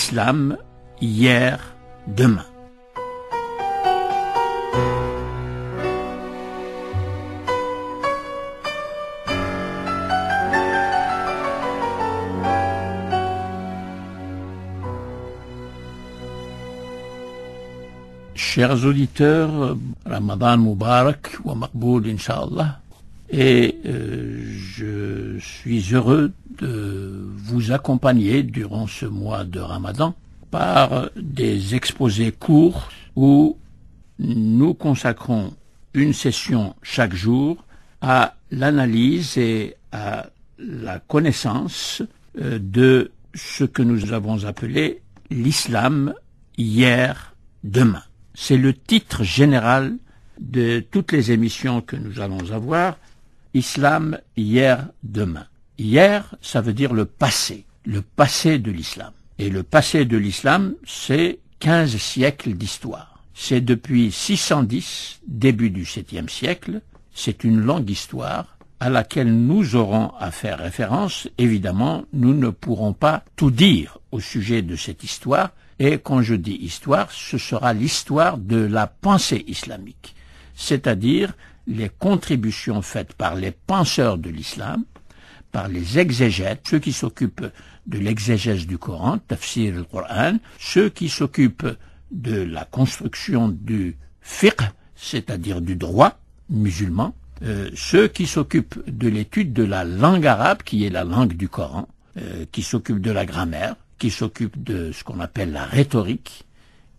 Islam, hier, demain. Chers auditeurs, Ramadan Mubarak wa Maqboul, Inch'Allah. Et euh, je suis heureux de vous accompagner durant ce mois de Ramadan par des exposés courts où nous consacrons une session chaque jour à l'analyse et à la connaissance euh, de ce que nous avons appelé l'islam hier, demain. C'est le titre général de toutes les émissions que nous allons avoir, Islam hier, demain. Hier, ça veut dire le passé, le passé de l'islam. Et le passé de l'islam, c'est 15 siècles d'histoire. C'est depuis 610, début du 7e siècle, c'est une longue histoire à laquelle nous aurons à faire référence. Évidemment, nous ne pourrons pas tout dire au sujet de cette histoire, et quand je dis histoire, ce sera l'histoire de la pensée islamique, c'est-à-dire les contributions faites par les penseurs de l'islam, par les exégètes, ceux qui s'occupent de l'exégèse du Coran, tafsir al-Qur'an, ceux qui s'occupent de la construction du fiqh, c'est-à-dire du droit musulman, euh, ceux qui s'occupent de l'étude de la langue arabe, qui est la langue du Coran, euh, qui s'occupent de la grammaire, qui s'occupent de ce qu'on appelle la rhétorique,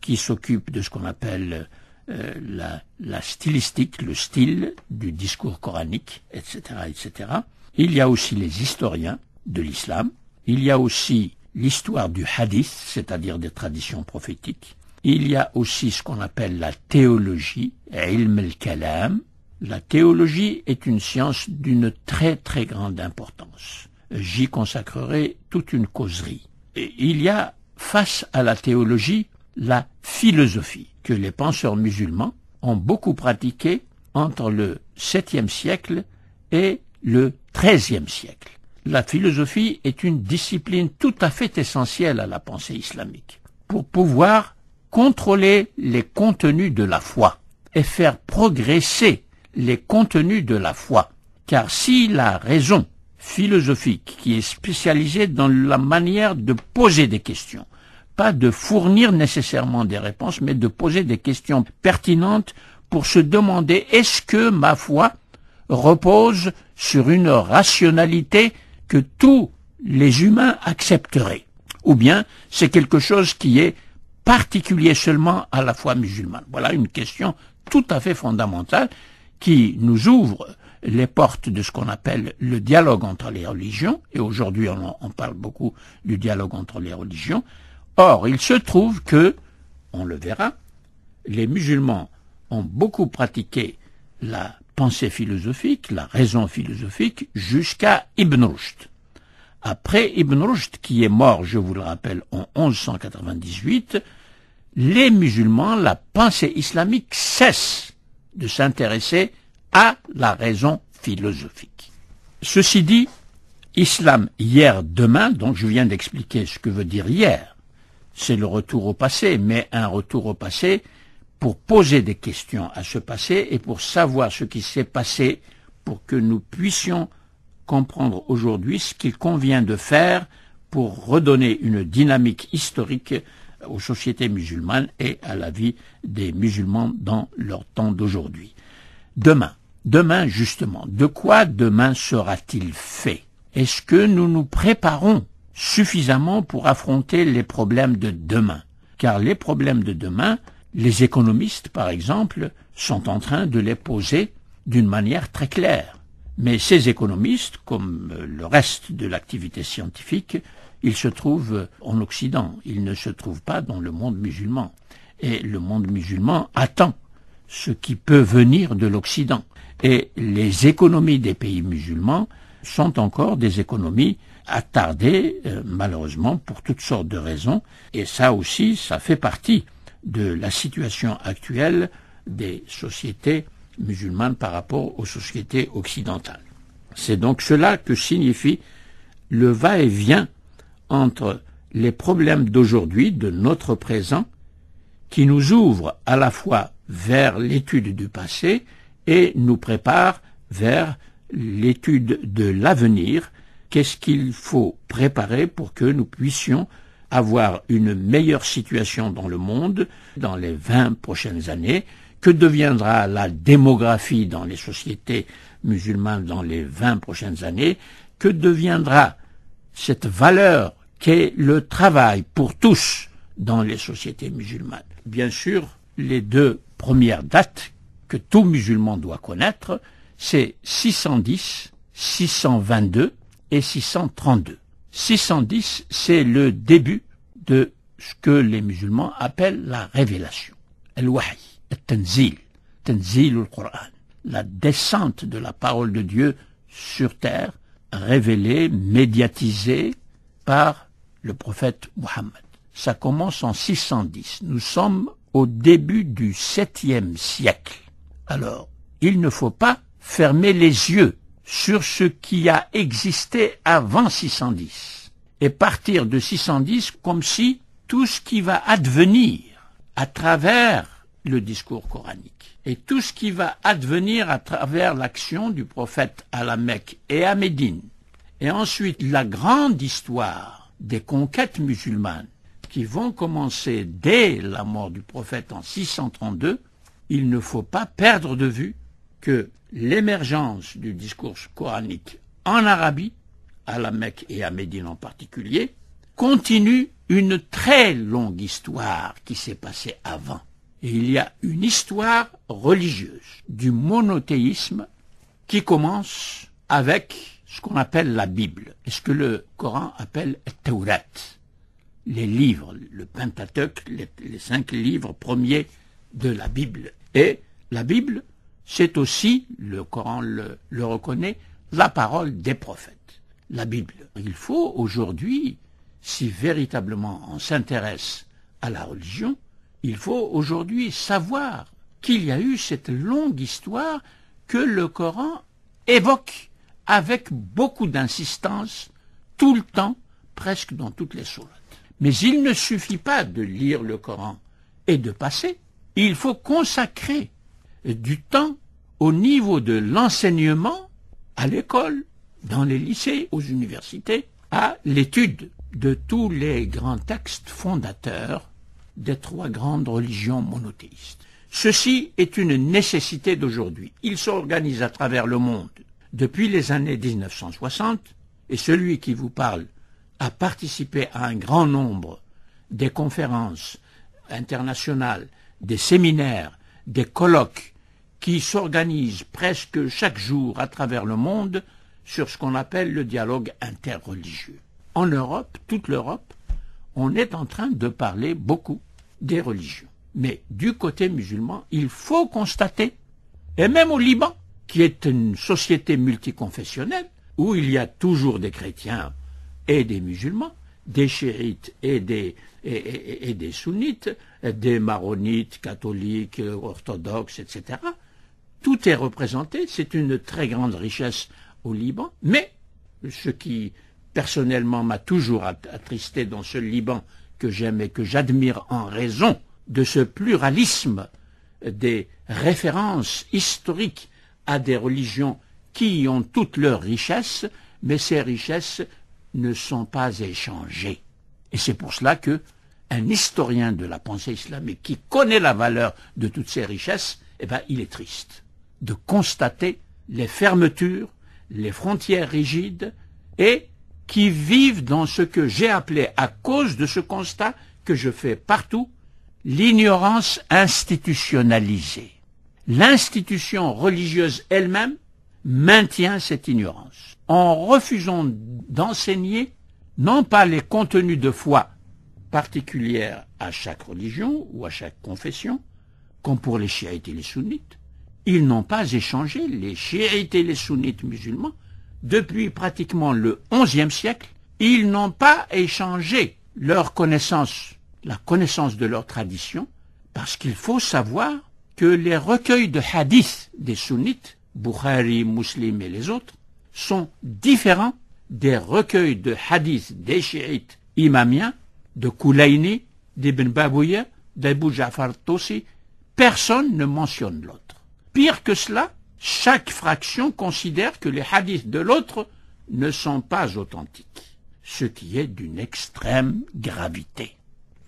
qui s'occupent de ce qu'on appelle euh, la, la, stylistique, le style du discours coranique, etc., etc. Il y a aussi les historiens de l'islam. Il y a aussi l'histoire du hadith, c'est-à-dire des traditions prophétiques. Il y a aussi ce qu'on appelle la théologie, ilm al-kalam. La théologie est une science d'une très très grande importance. J'y consacrerai toute une causerie. Et il y a, face à la théologie, la philosophie, que les penseurs musulmans ont beaucoup pratiquée entre le 7e siècle et le XIIIe siècle. La philosophie est une discipline tout à fait essentielle à la pensée islamique pour pouvoir contrôler les contenus de la foi et faire progresser les contenus de la foi. Car si la raison philosophique qui est spécialisée dans la manière de poser des questions, pas de fournir nécessairement des réponses, mais de poser des questions pertinentes pour se demander est-ce que ma foi repose sur une rationalité que tous les humains accepteraient. Ou bien c'est quelque chose qui est particulier seulement à la foi musulmane. Voilà une question tout à fait fondamentale qui nous ouvre les portes de ce qu'on appelle le dialogue entre les religions, et aujourd'hui on, parle beaucoup du dialogue entre les religions. Or, il se trouve que, on le verra, les musulmans ont beaucoup pratiqué la pensée philosophique, la raison philosophique, jusqu'à Ibn Rushd. Après Ibn Rushd, qui est mort, je vous le rappelle, en 1198, les musulmans, la pensée islamique cesse de s'intéresser à la raison philosophique. Ceci dit, islam hier, demain, donc je viens d'expliquer ce que veut dire hier, c'est le retour au passé, mais un retour au passé pour poser des questions à ce passé et pour savoir ce qui s'est passé pour que nous puissions comprendre aujourd'hui ce qu'il convient de faire pour redonner une dynamique historique aux sociétés musulmanes et à la vie des musulmans dans leur temps d'aujourd'hui. Demain, demain justement, de quoi demain sera-t-il fait Est-ce que nous nous préparons suffisamment pour affronter les problèmes de demain Car les problèmes de demain les économistes, par exemple, sont en train de les poser d'une manière très claire. Mais ces économistes, comme euh, le reste de l'activité scientifique, ils se trouvent en Occident, ils ne se trouvent pas dans le monde musulman. Et le monde musulman attend ce qui peut venir de l'Occident. Et les économies des pays musulmans sont encore des économies attardées, euh, malheureusement, pour toutes sortes de raisons. Et ça aussi, ça fait partie de la situation actuelle des sociétés musulmanes par rapport aux sociétés occidentales. C'est donc cela que signifie le va-et-vient entre les problèmes d'aujourd'hui, de notre présent, qui nous ouvre à la fois vers l'étude du passé et nous prépare vers l'étude de l'avenir, qu'est-ce qu'il faut préparer pour que nous puissions avoir une meilleure situation dans le monde dans les 20 prochaines années, que deviendra la démographie dans les sociétés musulmanes dans les 20 prochaines années, que deviendra cette valeur qu'est le travail pour tous dans les sociétés musulmanes. Bien sûr, les deux premières dates que tout musulman doit connaître, c'est 610, 622 et 632. 610, c'est le début de ce que les musulmans appellent la révélation, el wahi, tanzil, tanzil Qur'an, la descente de la parole de Dieu sur terre, révélée, médiatisée par le prophète Muhammad. Ça commence en 610. Nous sommes au début du 7e siècle. Alors, il ne faut pas fermer les yeux sur ce qui a existé avant 610 et partir de 610 comme si tout ce qui va advenir à travers le discours coranique et tout ce qui va advenir à travers l'action du prophète à la Mecque et à Médine, et ensuite la grande histoire des conquêtes musulmanes qui vont commencer dès la mort du prophète en 632, il ne faut pas perdre de vue que l'émergence du discours coranique en Arabie à la Mecque et à Médine en particulier, continue une très longue histoire qui s'est passée avant. Et il y a une histoire religieuse du monothéisme qui commence avec ce qu'on appelle la Bible, et ce que le Coran appelle Taurat, les livres, le Pentateuch, les, cinq livres premiers de la Bible. Et la Bible, c'est aussi, le Coran le reconnaît, la parole des prophètes la Bible. Il faut aujourd'hui, si véritablement on s'intéresse à la religion, il faut aujourd'hui savoir qu'il y a eu cette longue histoire que le Coran évoque avec beaucoup d'insistance tout le temps, presque dans toutes les sourates. Mais il ne suffit pas de lire le Coran et de passer. Il faut consacrer du temps au niveau de l'enseignement à l'école, dans les lycées, aux universités, à l'étude de tous les grands textes fondateurs des trois grandes religions monothéistes. Ceci est une nécessité d'aujourd'hui. Il s'organise à travers le monde depuis les années 1960, et celui qui vous parle a participé à un grand nombre des conférences internationales, des séminaires, des colloques qui s'organisent presque chaque jour à travers le monde sur ce qu'on appelle le dialogue interreligieux. En Europe, toute l'Europe, on est en train de parler beaucoup des religions. Mais du côté musulman, il faut constater, et même au Liban, qui est une société multiconfessionnelle, où il y a toujours des chrétiens et des musulmans, des chiites et des, et des sunnites, des maronites, catholiques, orthodoxes, etc. Tout est représenté, c'est une très grande richesse au Liban, mais ce qui personnellement m'a toujours attristé dans ce Liban que j'aime et que j'admire en raison de ce pluralisme des références historiques à des religions qui ont toutes leurs richesses, mais ces richesses ne sont pas échangées. Et c'est pour cela que un historien de la pensée islamique qui connaît la valeur de toutes ces richesses, eh ben, il est triste de constater les fermetures les frontières rigides et qui vivent dans ce que j'ai appelé, à cause de ce constat que je fais partout, l'ignorance institutionnalisée. L'institution religieuse elle-même maintient cette ignorance en refusant d'enseigner non pas les contenus de foi particulières à chaque religion ou à chaque confession, comme pour les chiites et les sunnites, ils n'ont pas échangé les chiites et les sunnites musulmans depuis pratiquement le XIe siècle. Ils n'ont pas échangé leur connaissance, la connaissance de leur tradition, parce qu'il faut savoir que les recueils de hadiths des sunnites, Bukhari, Muslim et les autres, sont différents des recueils de hadiths des chiites imamiens, de Kulaini, d'Ibn Babouya, d'Abu Ja'far Tosi. Personne ne mentionne l'autre. Pire que cela, chaque fraction considère que les hadiths de l'autre ne sont pas authentiques, ce qui est d'une extrême gravité.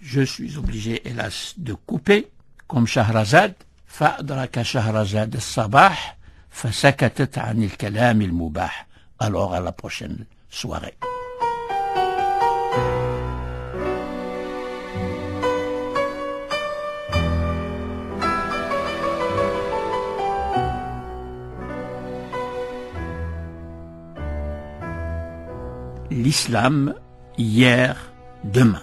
Je suis obligé, hélas, de couper, comme Shahrazad, فأدرك شهرزاد الصباح il عن il المباح alors à la prochaine soirée l'islam hier, demain.